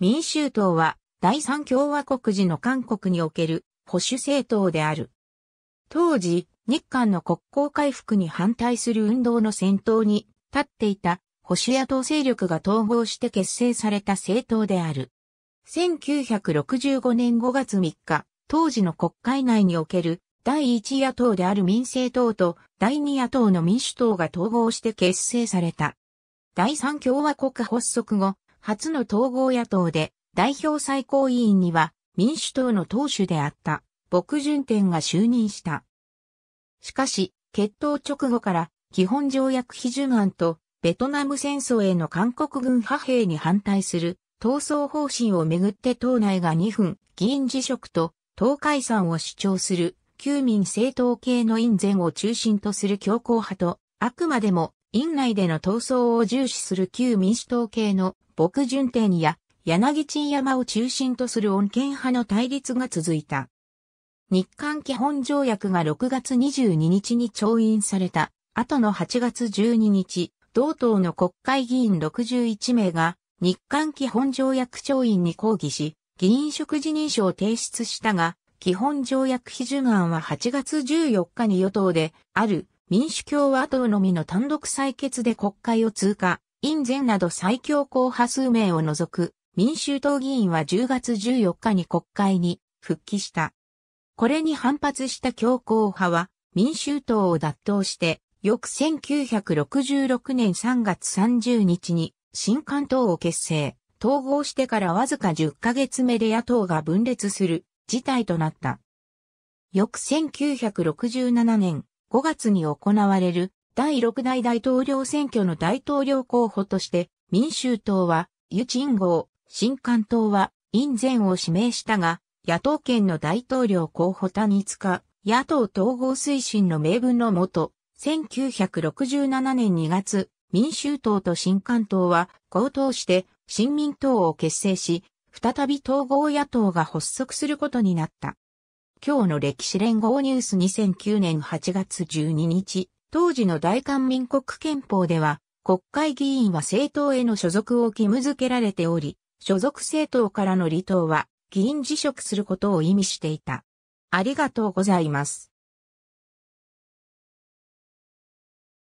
民衆党は第三共和国時の韓国における保守政党である。当時、日韓の国交回復に反対する運動の先頭に立っていた保守野党勢力が統合して結成された政党である。1965年5月3日、当時の国会内における第一野党である民政党と第二野党の民主党が統合して結成された。第三共和国発足後、初の統合野党で、代表最高委員には民主党の党首であった、牧順天が就任した。しかし、決闘直後から基本条約批准案とベトナム戦争への韓国軍派兵に反対する闘争方針をめぐって党内が2分議員辞職と党解散を主張する旧民政党系の院前を中心とする強硬派とあくまでも院内での闘争を重視する旧民主党系の牧順天や柳地山を中心とする穏健派の対立が続いた。日韓基本条約が6月22日に調印された後の8月12日、同党の国会議員61名が日韓基本条約調印に抗議し、議員職辞認書を提出したが、基本条約批准案は8月14日に与党である民主共和党のみの単独採決で国会を通過、院前など最強候派数名を除く民衆党議員は10月14日に国会に復帰した。これに反発した強硬派は民衆党を脱党して翌1966年3月30日に新官党を結成、統合してからわずか10ヶ月目で野党が分裂する事態となった。翌1967年、5月に行われる第6代大統領選挙の大統領候補として、民衆党はユチンゴ新官党はインゼンを指名したが、野党権の大統領候補単一化、野党統合推進の名分のもと、1967年2月、民衆党と新官党は合同して新民党を結成し、再び統合野党が発足することになった。今日の歴史連合ニュース2009年8月12日、当時の大韓民国憲法では、国会議員は政党への所属を義務付けられており、所属政党からの離党は議員辞職することを意味していた。ありがとうございます。